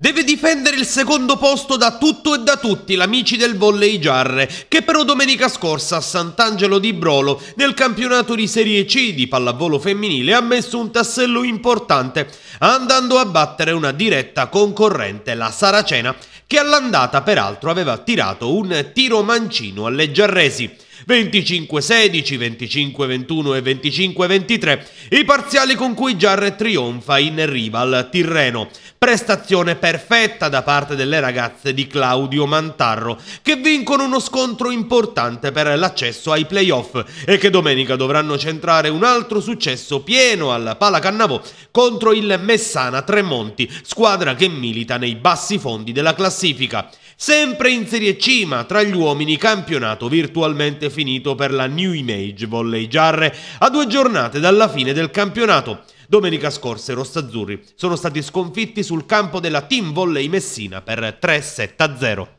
Deve difendere il secondo posto da tutto e da tutti l'amici del volley Giarre, che però domenica scorsa a Sant'Angelo di Brolo, nel campionato di Serie C di pallavolo femminile, ha messo un tassello importante, andando a battere una diretta concorrente, la Saracena, che all'andata peraltro aveva tirato un tiro mancino alle Giarresi. 25-16, 25-21 e 25-23 i parziali con cui Jarre trionfa in riva al Tirreno. Prestazione perfetta da parte delle ragazze di Claudio Mantarro che vincono uno scontro importante per l'accesso ai playoff e che domenica dovranno centrare un altro successo pieno al Palacannavo contro il Messana Tremonti, squadra che milita nei bassi fondi della classifica. Sempre in Serie C, ma tra gli uomini, campionato virtualmente finito per la New Image Volley Giarre a due giornate dalla fine del campionato. Domenica scorsa i rossazzurri sono stati sconfitti sul campo della Team Volley Messina per 3-7-0.